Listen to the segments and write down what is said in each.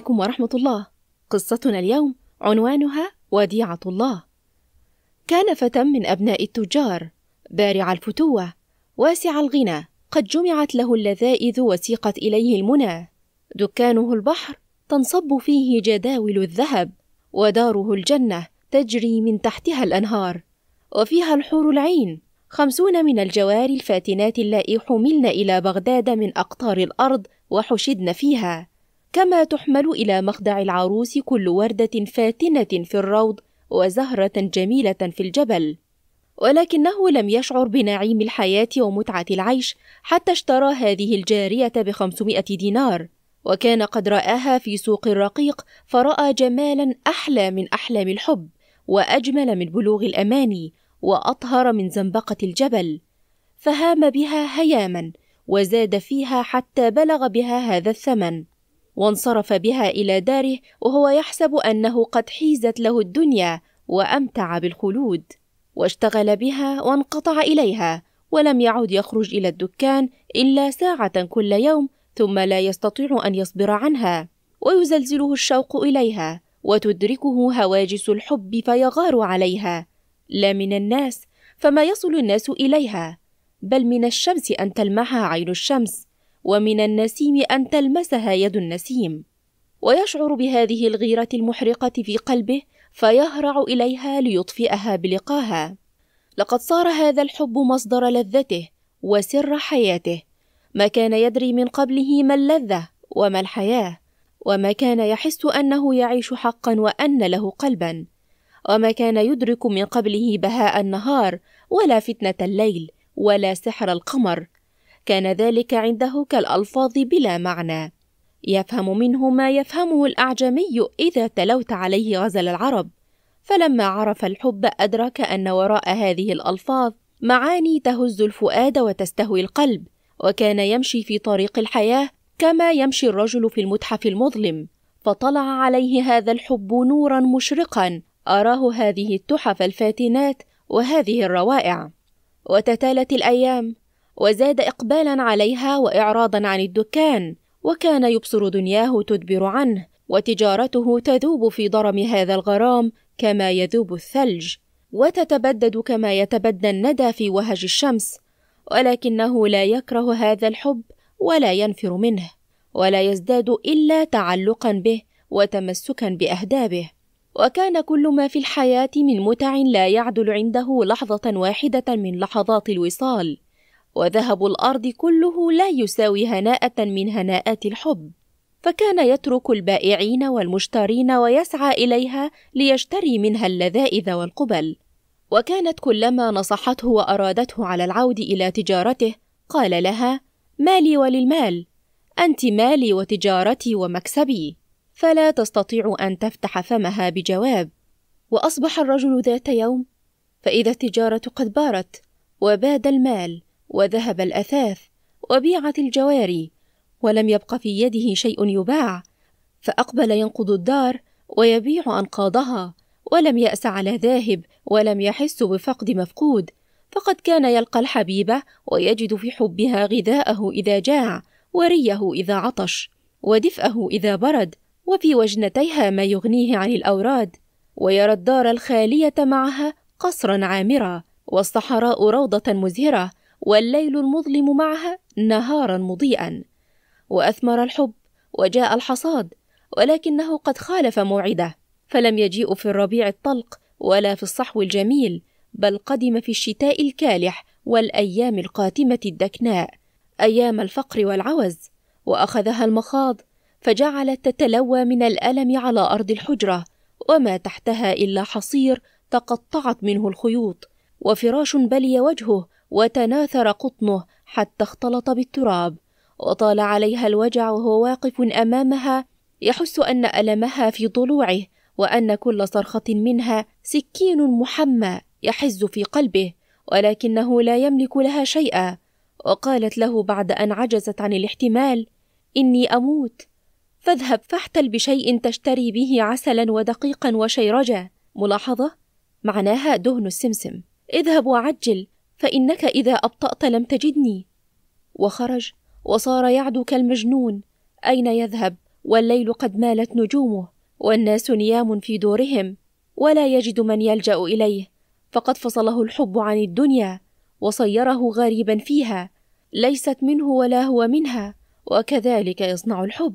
عليكم ورحمة الله. قصتنا اليوم عنوانها وديعة الله. كان فتى من أبناء التجار، بارع الفتوة، واسع الغنى، قد جمعت له اللذائذ وسيقت إليه المنى. دكانه البحر تنصب فيه جداول الذهب، وداره الجنة تجري من تحتها الأنهار، وفيها الحور العين، خمسون من الجوار الفاتنات اللائي حملن إلى بغداد من أقطار الأرض وحشدن فيها كما تحمل إلى مخدع العروس كل وردة فاتنة في الروض وزهرة جميلة في الجبل ولكنه لم يشعر بنعيم الحياة ومتعة العيش حتى اشترى هذه الجارية بخمسمائة دينار وكان قد رآها في سوق الرقيق فرأى جمالا أحلى من أحلام الحب وأجمل من بلوغ الأماني وأطهر من زنبقة الجبل فهام بها هياما وزاد فيها حتى بلغ بها هذا الثمن وانصرف بها الى داره وهو يحسب انه قد حيزت له الدنيا وامتع بالخلود واشتغل بها وانقطع اليها ولم يعد يخرج الى الدكان الا ساعه كل يوم ثم لا يستطيع ان يصبر عنها ويزلزله الشوق اليها وتدركه هواجس الحب فيغار عليها لا من الناس فما يصل الناس اليها بل من الشمس ان تلمعها عين الشمس ومن النسيم أن تلمسها يد النسيم ويشعر بهذه الغيرة المحرقة في قلبه فيهرع إليها ليطفئها بلقاها لقد صار هذا الحب مصدر لذته وسر حياته ما كان يدري من قبله ما اللذة وما الحياة وما كان يحس أنه يعيش حقا وأن له قلبا وما كان يدرك من قبله بهاء النهار ولا فتنة الليل ولا سحر القمر كان ذلك عنده كالألفاظ بلا معنى يفهم منه ما يفهمه الأعجمي إذا تلوت عليه غزل العرب فلما عرف الحب أدرك أن وراء هذه الألفاظ معاني تهز الفؤاد وتستهوي القلب وكان يمشي في طريق الحياة كما يمشي الرجل في المتحف المظلم فطلع عليه هذا الحب نورا مشرقا أراه هذه التحف الفاتنات وهذه الروائع وتتالت الأيام وزاد إقبالا عليها وإعراضا عن الدكان وكان يبصر دنياه تدبر عنه وتجارته تذوب في ضرم هذا الغرام كما يذوب الثلج وتتبدد كما يتبدى الندى في وهج الشمس ولكنه لا يكره هذا الحب ولا ينفر منه ولا يزداد الا تعلقا به وتمسكا باهدابه وكان كل ما في الحياه من متع لا يعدل عنده لحظه واحده من لحظات الوصال وذهب الارض كله لا يساوي هناءه من هناءات الحب فكان يترك البائعين والمشترين ويسعى اليها ليشتري منها اللذائذ والقبل وكانت كلما نصحته وارادته على العود الى تجارته قال لها مالي وللمال انت مالي وتجارتي ومكسبي فلا تستطيع ان تفتح فمها بجواب واصبح الرجل ذات يوم فاذا التجاره قد بارت وباد المال وذهب الأثاث وبيعت الجواري ولم يبق في يده شيء يباع فأقبل ينقض الدار ويبيع أنقاضها ولم يأس على ذاهب ولم يحس بفقد مفقود فقد كان يلقى الحبيبة ويجد في حبها غذاءه إذا جاع وريه إذا عطش ودفئه إذا برد وفي وجنتيها ما يغنيه عن الأوراد ويرى الدار الخالية معها قصرا عامرا والصحراء روضة مزهرة والليل المظلم معها نهارا مضيئا واثمر الحب وجاء الحصاد ولكنه قد خالف موعده فلم يجيء في الربيع الطلق ولا في الصحو الجميل بل قدم في الشتاء الكالح والايام القاتمه الدكناء ايام الفقر والعوز واخذها المخاض فجعلت تتلوى من الالم على ارض الحجره وما تحتها الا حصير تقطعت منه الخيوط وفراش بلي وجهه وتناثر قطنه حتى اختلط بالتراب وطال عليها الوجع وهو واقف امامها يحس ان المها في ضلوعه وان كل صرخه منها سكين محمى يحز في قلبه ولكنه لا يملك لها شيئا وقالت له بعد ان عجزت عن الاحتمال اني اموت فاذهب فاحتل بشيء تشتري به عسلا ودقيقا وشيرجا ملاحظه معناها دهن السمسم اذهب وعجل فانك اذا ابطات لم تجدني وخرج وصار يعدو كالمجنون اين يذهب والليل قد مالت نجومه والناس نيام في دورهم ولا يجد من يلجا اليه فقد فصله الحب عن الدنيا وصيره غريبا فيها ليست منه ولا هو منها وكذلك يصنع الحب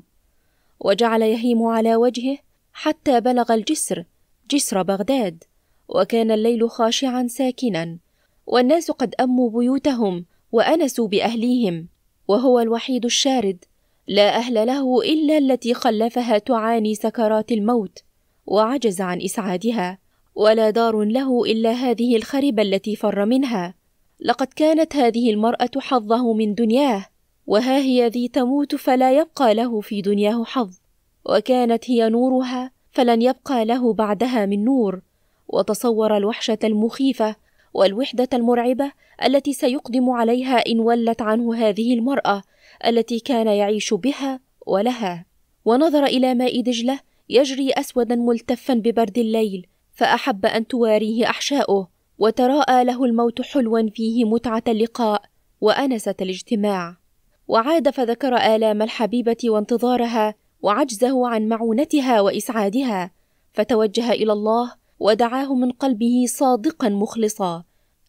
وجعل يهيم على وجهه حتى بلغ الجسر جسر بغداد وكان الليل خاشعا ساكنا والناس قد أموا بيوتهم وأنسوا بأهليهم وهو الوحيد الشارد لا أهل له إلا التي خلفها تعاني سكرات الموت وعجز عن إسعادها ولا دار له إلا هذه الخربة التي فر منها لقد كانت هذه المرأة حظه من دنياه وها هي ذي تموت فلا يبقى له في دنياه حظ وكانت هي نورها فلن يبقى له بعدها من نور وتصور الوحشة المخيفة والوحدة المرعبة التي سيقدم عليها إن ولت عنه هذه المرأة التي كان يعيش بها ولها ونظر إلى ماء دجلة يجري أسودا ملتفا ببرد الليل فأحب أن تواريه أحشاؤه وتراءى له الموت حلوا فيه متعة اللقاء وأنسة الاجتماع وعاد فذكر آلام الحبيبة وانتظارها وعجزه عن معونتها وإسعادها فتوجه إلى الله ودعاه من قلبه صادقا مخلصا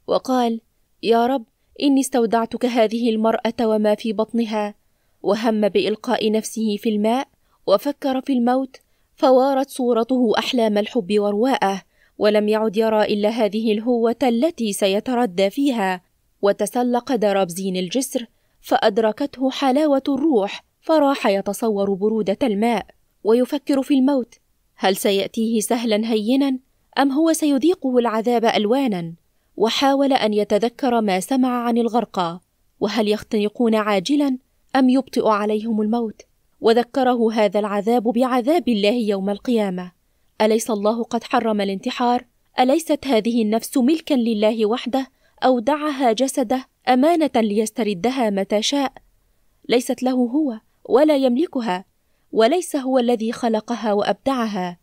وقال يا رب اني استودعتك هذه المراه وما في بطنها وهم بالقاء نفسه في الماء وفكر في الموت فوارت صورته احلام الحب ورواءه ولم يعد يرى الا هذه الهوه التي سيتردى فيها وتسلق درابزين الجسر فادركته حلاوه الروح فراح يتصور بروده الماء ويفكر في الموت هل سياتيه سهلا هينا أم هو سيذيقه العذاب ألوانا وحاول أن يتذكر ما سمع عن الغرقى وهل يختنقون عاجلا أم يبطئ عليهم الموت وذكره هذا العذاب بعذاب الله يوم القيامة أليس الله قد حرم الانتحار؟ أليست هذه النفس ملكا لله وحده أودعها جسده أمانة ليستردها متى شاء ليست له هو ولا يملكها وليس هو الذي خلقها وأبدعها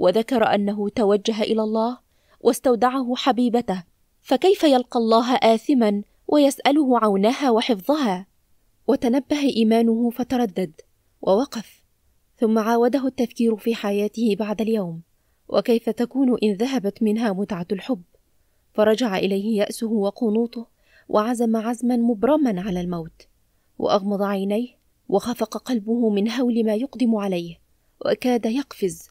وذكر انه توجه الى الله واستودعه حبيبته فكيف يلقى الله اثما ويساله عونها وحفظها وتنبه ايمانه فتردد ووقف ثم عاوده التفكير في حياته بعد اليوم وكيف تكون ان ذهبت منها متعه الحب فرجع اليه ياسه وقنوطه وعزم عزما مبرما على الموت واغمض عينيه وخفق قلبه من هول ما يقدم عليه وكاد يقفز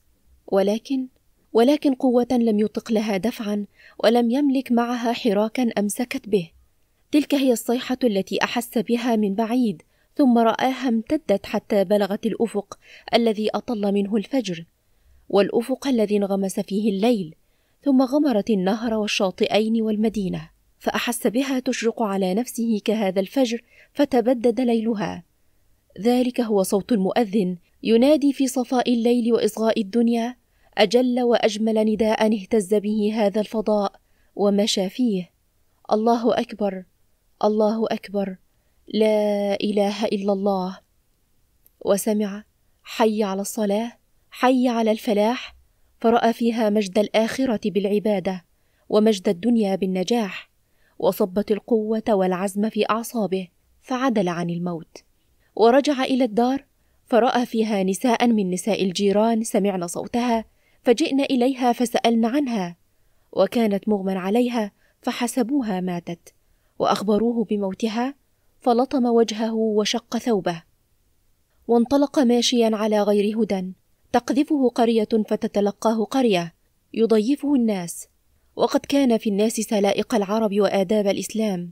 ولكن ولكن قوة لم يطق لها دفعا ولم يملك معها حراكا أمسكت به تلك هي الصيحة التي أحس بها من بعيد ثم رآها امتدت حتى بلغت الأفق الذي أطل منه الفجر والأفق الذي انغمس فيه الليل ثم غمرت النهر والشاطئين والمدينة فأحس بها تشرق على نفسه كهذا الفجر فتبدد ليلها ذلك هو صوت المؤذن ينادي في صفاء الليل واصغاء الدنيا اجل واجمل نداء اهتز به هذا الفضاء ومشى فيه الله اكبر الله اكبر لا اله الا الله وسمع حي على الصلاه حي على الفلاح فراى فيها مجد الاخره بالعباده ومجد الدنيا بالنجاح وصبت القوه والعزم في اعصابه فعدل عن الموت ورجع الى الدار فراى فيها نساء من نساء الجيران سمعن صوتها فجئن اليها فسالن عنها وكانت مغمى عليها فحسبوها ماتت واخبروه بموتها فلطم وجهه وشق ثوبه وانطلق ماشيا على غير هدى تقذفه قريه فتتلقاه قريه يضيفه الناس وقد كان في الناس سلائق العرب واداب الاسلام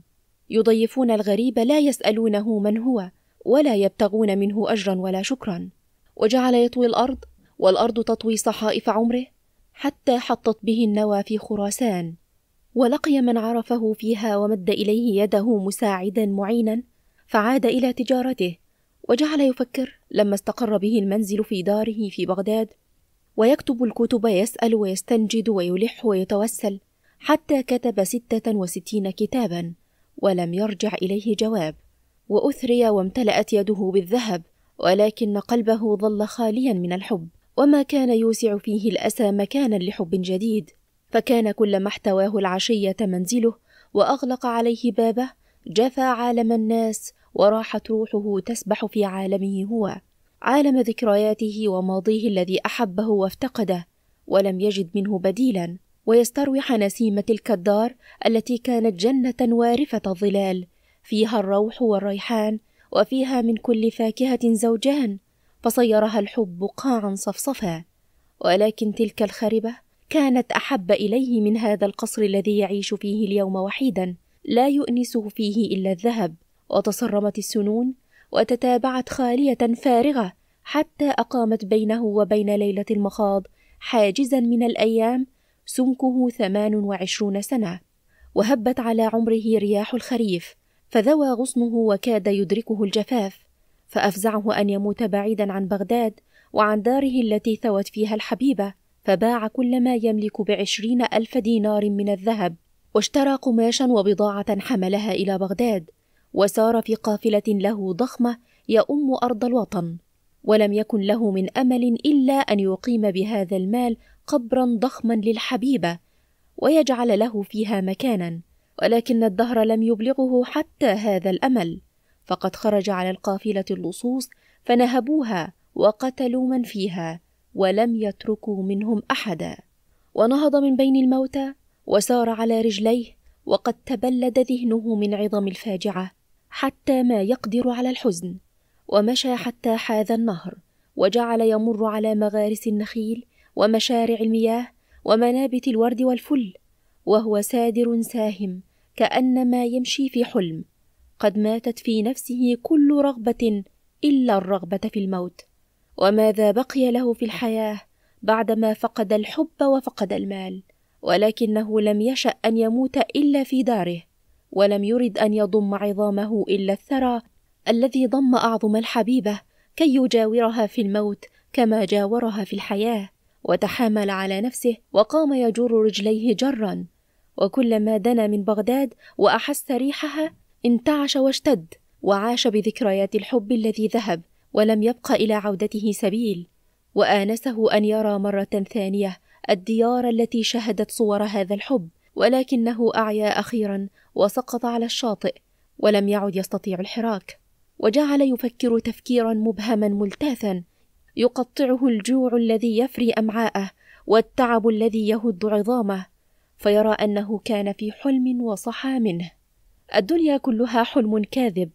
يضيفون الغريب لا يسالونه من هو ولا يبتغون منه اجرا ولا شكرا وجعل يطوي الارض والارض تطوي صحائف عمره حتى حطت به النوى في خراسان ولقي من عرفه فيها ومد اليه يده مساعدا معينا فعاد الى تجارته وجعل يفكر لما استقر به المنزل في داره في بغداد ويكتب الكتب يسال ويستنجد ويلح ويتوسل حتى كتب سته وستين كتابا ولم يرجع اليه جواب وأثري وامتلأت يده بالذهب ولكن قلبه ظل خاليا من الحب وما كان يوسع فيه الأسى مكانا لحب جديد فكان كلما احتواه العشية منزله وأغلق عليه بابه جفى عالم الناس وراحت روحه تسبح في عالمه هو عالم ذكرياته وماضيه الذي أحبه وافتقده ولم يجد منه بديلا ويستروح نسيم تلك الدار التي كانت جنة وارفة الظلال فيها الروح والريحان وفيها من كل فاكهة زوجان فصيرها الحب قاعا صفصفا ولكن تلك الخربة كانت أحب إليه من هذا القصر الذي يعيش فيه اليوم وحيدا لا يؤنسه فيه إلا الذهب وتصرمت السنون وتتابعت خالية فارغة حتى أقامت بينه وبين ليلة المخاض حاجزا من الأيام سمكه ثمان وعشرون سنة وهبت على عمره رياح الخريف فذوى غصنه وكاد يدركه الجفاف فافزعه ان يموت بعيدا عن بغداد وعن داره التي ثوت فيها الحبيبه فباع كل ما يملك بعشرين الف دينار من الذهب واشترى قماشا وبضاعه حملها الى بغداد وسار في قافله له ضخمه يؤم ارض الوطن ولم يكن له من امل الا ان يقيم بهذا المال قبرا ضخما للحبيبه ويجعل له فيها مكانا ولكن الدهر لم يبلغه حتى هذا الامل فقد خرج على القافله اللصوص فنهبوها وقتلوا من فيها ولم يتركوا منهم احدا ونهض من بين الموتى وسار على رجليه وقد تبلد ذهنه من عظم الفاجعه حتى ما يقدر على الحزن ومشى حتى حاذ النهر وجعل يمر على مغارس النخيل ومشارع المياه ومنابت الورد والفل وهو سادر ساهم كانما يمشي في حلم قد ماتت في نفسه كل رغبه الا الرغبه في الموت وماذا بقي له في الحياه بعدما فقد الحب وفقد المال ولكنه لم يشا ان يموت الا في داره ولم يرد ان يضم عظامه الا الثرى الذي ضم اعظم الحبيبه كي يجاورها في الموت كما جاورها في الحياه وتحامل على نفسه وقام يجر رجليه جرا وكلما دنا من بغداد وأحس ريحها انتعش واشتد وعاش بذكريات الحب الذي ذهب ولم يبق إلى عودته سبيل وآنسه أن يرى مرة ثانية الديار التي شهدت صور هذا الحب ولكنه أعيا أخيرا وسقط على الشاطئ ولم يعد يستطيع الحراك وجعل يفكر تفكيرا مبهما ملتاثا يقطعه الجوع الذي يفري امعاءه والتعب الذي يهد عظامه فيرى انه كان في حلم وصحى منه الدنيا كلها حلم كاذب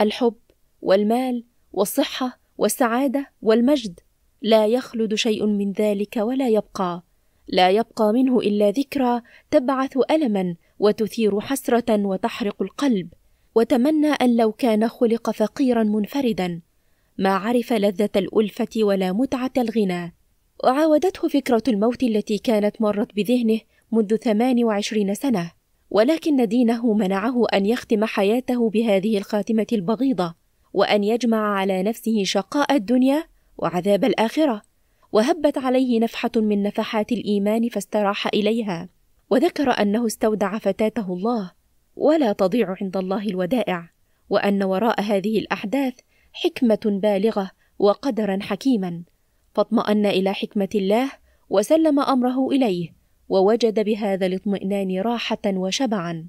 الحب والمال والصحه والسعاده والمجد لا يخلد شيء من ذلك ولا يبقى لا يبقى منه الا ذكرى تبعث الما وتثير حسره وتحرق القلب وتمنى ان لو كان خلق فقيرا منفردا ما عرف لذه الالفه ولا متعه الغنى وعاودته فكره الموت التي كانت مرت بذهنه منذ 28 سنة، ولكن دينه منعه أن يختم حياته بهذه الخاتمة البغيضة، وأن يجمع على نفسه شقاء الدنيا وعذاب الآخرة، وهبت عليه نفحة من نفحات الإيمان فاستراح إليها، وذكر أنه استودع فتاته الله، ولا تضيع عند الله الودائع، وأن وراء هذه الأحداث حكمة بالغة وقدرا حكيما، فاطمأن إلى حكمة الله وسلم أمره إليه ووجد بهذا الاطمئنان راحه وشبعا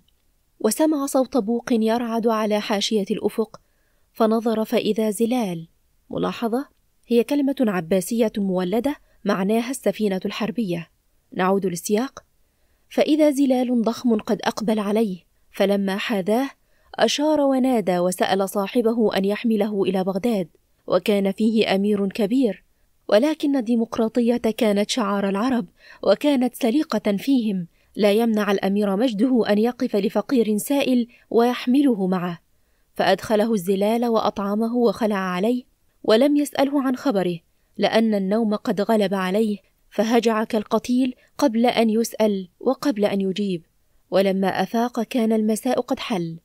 وسمع صوت بوق يرعد على حاشيه الافق فنظر فاذا زلال ملاحظه هي كلمه عباسيه مولده معناها السفينه الحربيه نعود للسياق فاذا زلال ضخم قد اقبل عليه فلما حاذاه اشار ونادى وسال صاحبه ان يحمله الى بغداد وكان فيه امير كبير ولكن الديمقراطية كانت شعار العرب وكانت سليقة فيهم لا يمنع الأمير مجده أن يقف لفقير سائل ويحمله معه فأدخله الزلال وأطعمه وخلع عليه ولم يسأله عن خبره لأن النوم قد غلب عليه فهجع كالقتيل قبل أن يسأل وقبل أن يجيب ولما أفاق كان المساء قد حل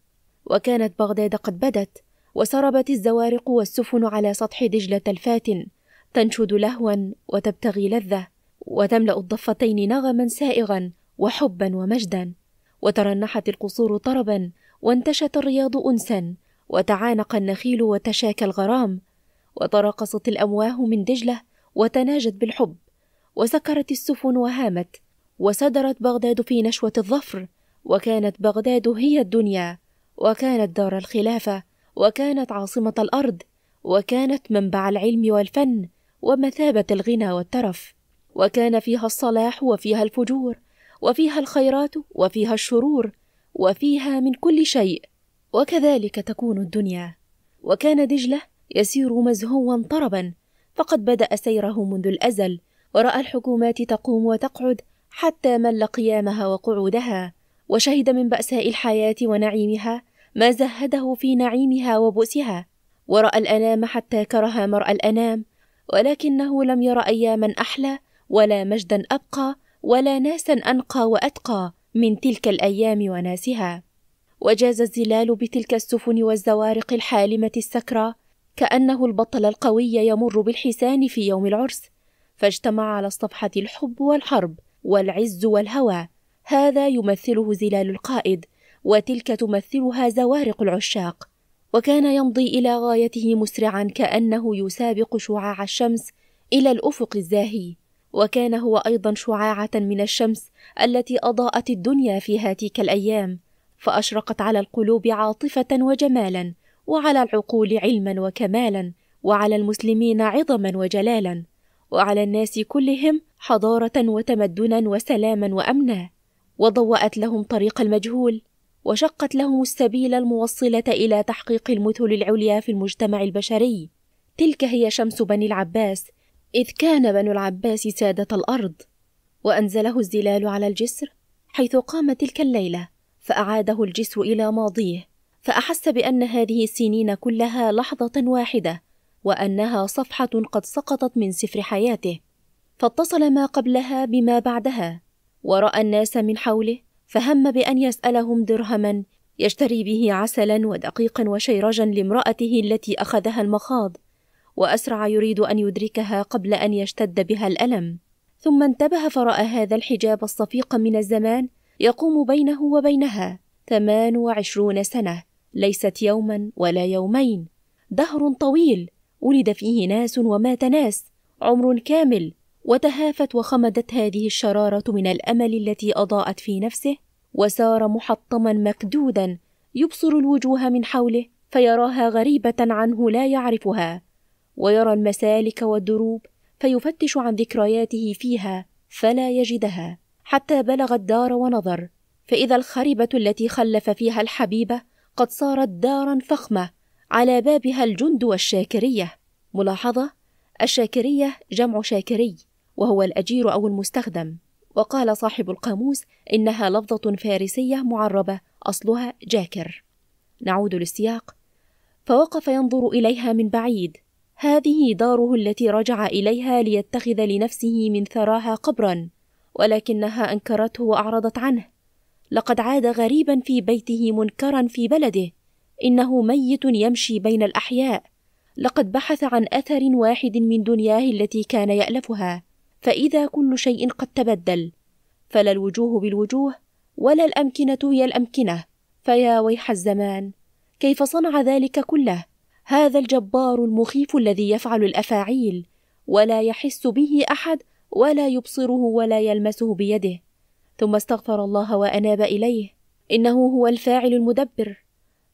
وكانت بغداد قد بدت وسربت الزوارق والسفن على سطح دجلة الفاتن تنشد لهوا وتبتغي لذة وتملأ الضفتين نغما سائغا وحبا ومجدا وترنحت القصور طربا وانتشت الرياض أنسا وتعانق النخيل وتشاكى الغرام وتراقصت الأمواه من دجلة وتناجت بالحب وسكرت السفن وهامت وسدرت بغداد في نشوة الظفر وكانت بغداد هي الدنيا وكانت دار الخلافة وكانت عاصمة الأرض وكانت منبع العلم والفن ومثابة الغنى والترف وكان فيها الصلاح وفيها الفجور وفيها الخيرات وفيها الشرور وفيها من كل شيء وكذلك تكون الدنيا وكان دجله يسير مزهوا طربا فقد بدا سيره منذ الازل وراى الحكومات تقوم وتقعد حتى مل قيامها وقعودها وشهد من باساء الحياه ونعيمها ما زهده في نعيمها وبؤسها وراى الانام حتى كره مرء الانام ولكنه لم ير اياما احلى ولا مجدا ابقى ولا ناسا انقى واتقى من تلك الايام وناسها وجاز الزلال بتلك السفن والزوارق الحالمه السكرى كانه البطل القوي يمر بالحسان في يوم العرس فاجتمع على الصفحه الحب والحرب والعز والهوى هذا يمثله زلال القائد وتلك تمثلها زوارق العشاق وكان يمضي إلى غايته مسرعا كأنه يسابق شعاع الشمس إلى الأفق الزاهي وكان هو أيضا شعاعة من الشمس التي أضاءت الدنيا في هاتيك الأيام فأشرقت على القلوب عاطفة وجمالا وعلى العقول علما وكمالا وعلى المسلمين عظما وجلالا وعلى الناس كلهم حضارة وتمدنا وسلاما وأمنا وضوأت لهم طريق المجهول وشقت لهم السبيل الموصلة إلى تحقيق المثل العليا في المجتمع البشري تلك هي شمس بني العباس إذ كان بنو العباس سادة الأرض وأنزله الزلال على الجسر حيث قام تلك الليلة فأعاده الجسر إلى ماضيه فأحس بأن هذه السنين كلها لحظة واحدة وأنها صفحة قد سقطت من سفر حياته فاتصل ما قبلها بما بعدها ورأى الناس من حوله فهم بأن يسألهم درهما يشتري به عسلا ودقيقا وشيرجا لامرأته التي أخذها المخاض وأسرع يريد أن يدركها قبل أن يشتد بها الألم ثم انتبه فرأى هذا الحجاب الصفيق من الزمان يقوم بينه وبينها ثمان وعشرون سنة ليست يوما ولا يومين دهر طويل ولد فيه ناس ومات ناس عمر كامل وتهافت وخمدت هذه الشراره من الامل التي اضاءت في نفسه وسار محطما مكدودا يبصر الوجوه من حوله فيراها غريبه عنه لا يعرفها ويرى المسالك والدروب فيفتش عن ذكرياته فيها فلا يجدها حتى بلغ الدار ونظر فاذا الخربه التي خلف فيها الحبيبه قد صارت دارا فخمه على بابها الجند والشاكريه ملاحظه الشاكريه جمع شاكري وهو الأجير أو المستخدم وقال صاحب القاموس إنها لفظة فارسية معربة أصلها جاكر نعود للسياق فوقف ينظر إليها من بعيد هذه داره التي رجع إليها ليتخذ لنفسه من ثراها قبرا ولكنها أنكرته وأعرضت عنه لقد عاد غريبا في بيته منكرا في بلده إنه ميت يمشي بين الأحياء لقد بحث عن أثر واحد من دنياه التي كان يألفها فإذا كل شيء قد تبدل فلا الوجوه بالوجوه ولا الأمكنة هي الأمكنة فيا ويح الزمان كيف صنع ذلك كله هذا الجبار المخيف الذي يفعل الأفاعيل ولا يحس به أحد ولا يبصره ولا يلمسه بيده ثم استغفر الله وأناب إليه إنه هو الفاعل المدبر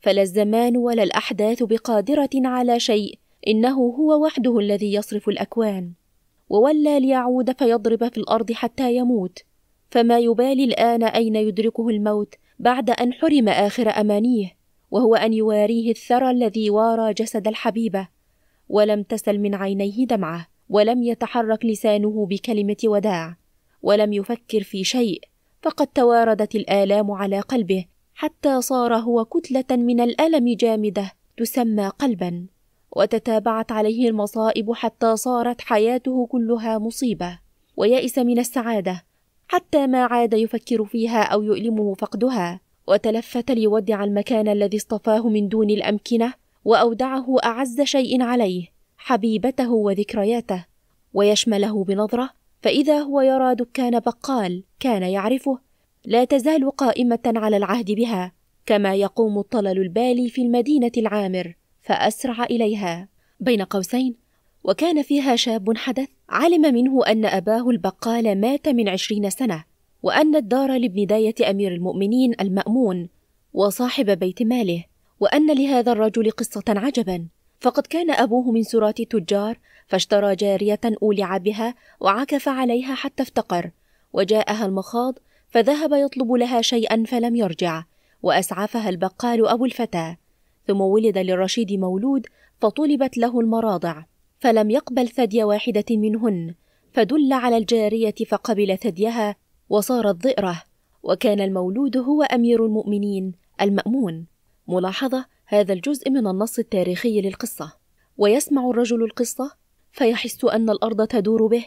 فلا الزمان ولا الأحداث بقادرة على شيء إنه هو وحده الذي يصرف الأكوان وولى ليعود فيضرب في الارض حتى يموت فما يبالي الان اين يدركه الموت بعد ان حرم اخر امانيه وهو ان يواريه الثرى الذي وارى جسد الحبيبه ولم تسل من عينيه دمعه ولم يتحرك لسانه بكلمه وداع ولم يفكر في شيء فقد تواردت الالام على قلبه حتى صار هو كتله من الالم جامده تسمى قلبا وتتابعت عليه المصائب حتى صارت حياته كلها مصيبه ويائس من السعاده حتى ما عاد يفكر فيها او يؤلمه فقدها وتلفت ليودع المكان الذي اصطفاه من دون الامكنه واودعه اعز شيء عليه حبيبته وذكرياته ويشمله بنظره فاذا هو يرى دكان بقال كان يعرفه لا تزال قائمه على العهد بها كما يقوم الطلل البالي في المدينه العامر فأسرع إليها بين قوسين وكان فيها شاب حدث علم منه أن أباه البقال مات من عشرين سنة وأن الدار لابن داية أمير المؤمنين المأمون وصاحب بيت ماله وأن لهذا الرجل قصة عجبا فقد كان أبوه من سراة التجار فاشترى جارية أولع بها وعكف عليها حتى افتقر وجاءها المخاض فذهب يطلب لها شيئا فلم يرجع وأسعفها البقال أبو الفتاة ثم ولد للرشيد مولود فطلبت له المراضع فلم يقبل ثدي واحدة منهن فدل على الجارية فقبل ثديها وصارت ضئرة وكان المولود هو أمير المؤمنين المأمون ملاحظة هذا الجزء من النص التاريخي للقصة ويسمع الرجل القصة فيحس أن الأرض تدور به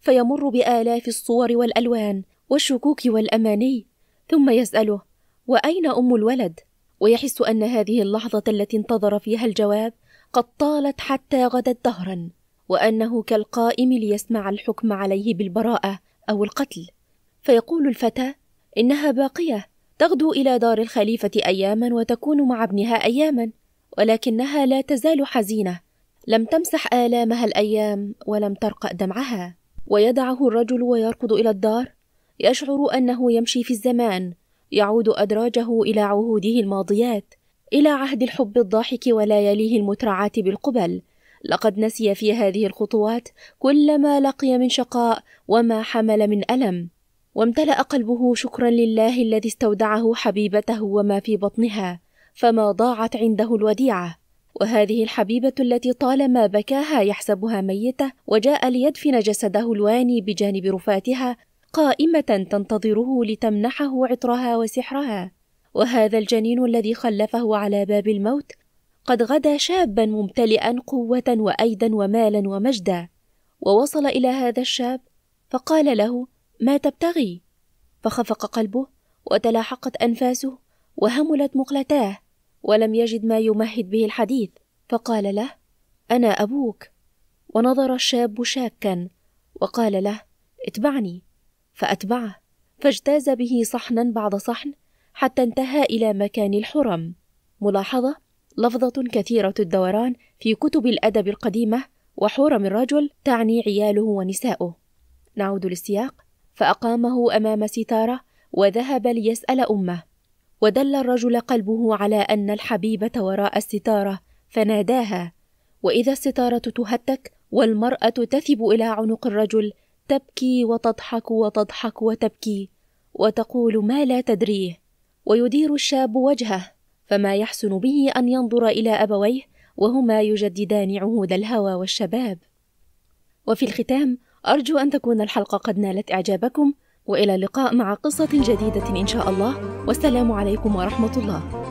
فيمر بآلاف الصور والألوان والشكوك والأماني ثم يسأله وأين أم الولد؟ ويحس أن هذه اللحظة التي انتظر فيها الجواب قد طالت حتى غدت دهرا وأنه كالقائم ليسمع الحكم عليه بالبراءة أو القتل فيقول الفتى إنها باقية تغدو إلى دار الخليفة أياما وتكون مع ابنها أياما ولكنها لا تزال حزينة لم تمسح آلامها الأيام ولم ترقأ دمعها ويدعه الرجل ويركض إلى الدار يشعر أنه يمشي في الزمان يعود أدراجه إلى عهوده الماضيات إلى عهد الحب الضاحك ولياليه المترعات بالقبل لقد نسي في هذه الخطوات كل ما لقي من شقاء وما حمل من ألم وامتلأ قلبه شكرا لله الذي استودعه حبيبته وما في بطنها فما ضاعت عنده الوديعه وهذه الحبيبة التي طالما بكاها يحسبها ميتة وجاء ليدفن جسده الواني بجانب رفاتها قائمه تنتظره لتمنحه عطرها وسحرها وهذا الجنين الذي خلفه على باب الموت قد غدا شابا ممتلئا قوه وايدا ومالا ومجدا ووصل الى هذا الشاب فقال له ما تبتغي فخفق قلبه وتلاحقت انفاسه وهملت مقلتاه ولم يجد ما يمهد به الحديث فقال له انا ابوك ونظر الشاب شاكا وقال له اتبعني فأتبعه فاجتاز به صحنا بعد صحن حتى انتهى إلى مكان الحرم ملاحظة لفظة كثيرة الدوران في كتب الأدب القديمة وحرم الرجل تعني عياله ونساؤه نعود للسياق فأقامه أمام ستارة وذهب ليسأل أمه ودل الرجل قلبه على أن الحبيبة وراء الستارة فناداها وإذا الستارة تهتك والمرأة تثب إلى عنق الرجل تبكي وتضحك وتضحك وتبكي وتقول ما لا تدريه ويدير الشاب وجهه فما يحسن به ان ينظر الى ابويه وهما يجددان عهود الهوى والشباب وفي الختام ارجو ان تكون الحلقه قد نالت اعجابكم والى اللقاء مع قصه جديده ان شاء الله والسلام عليكم ورحمه الله